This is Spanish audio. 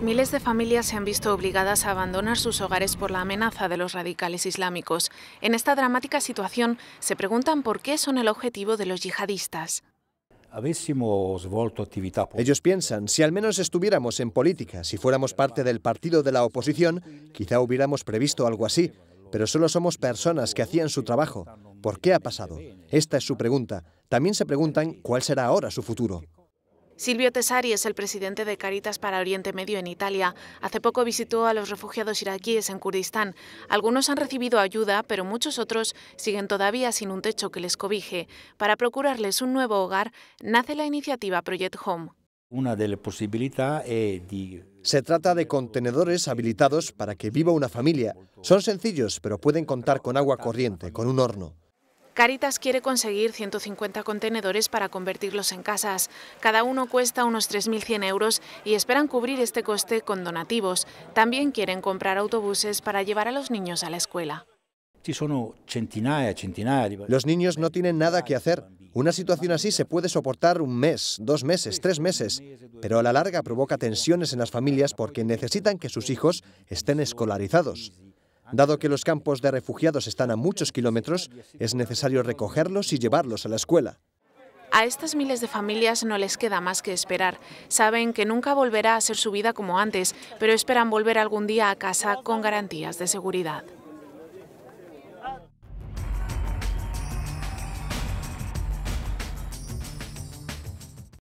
Miles de familias se han visto obligadas a abandonar sus hogares por la amenaza de los radicales islámicos. En esta dramática situación se preguntan por qué son el objetivo de los yihadistas. Ellos piensan, si al menos estuviéramos en política, si fuéramos parte del partido de la oposición, quizá hubiéramos previsto algo así, pero solo somos personas que hacían su trabajo. ¿Por qué ha pasado? Esta es su pregunta. También se preguntan cuál será ahora su futuro. Silvio Tesari es el presidente de Caritas para Oriente Medio en Italia. Hace poco visitó a los refugiados iraquíes en Kurdistán. Algunos han recibido ayuda, pero muchos otros siguen todavía sin un techo que les cobije. Para procurarles un nuevo hogar, nace la iniciativa Project Home. Una de las eh, Se trata de contenedores habilitados para que viva una familia. Son sencillos, pero pueden contar con agua corriente, con un horno. Caritas quiere conseguir 150 contenedores para convertirlos en casas. Cada uno cuesta unos 3.100 euros y esperan cubrir este coste con donativos. También quieren comprar autobuses para llevar a los niños a la escuela. Los niños no tienen nada que hacer. Una situación así se puede soportar un mes, dos meses, tres meses, pero a la larga provoca tensiones en las familias porque necesitan que sus hijos estén escolarizados. Dado que los campos de refugiados están a muchos kilómetros, es necesario recogerlos y llevarlos a la escuela. A estas miles de familias no les queda más que esperar. Saben que nunca volverá a ser su vida como antes, pero esperan volver algún día a casa con garantías de seguridad.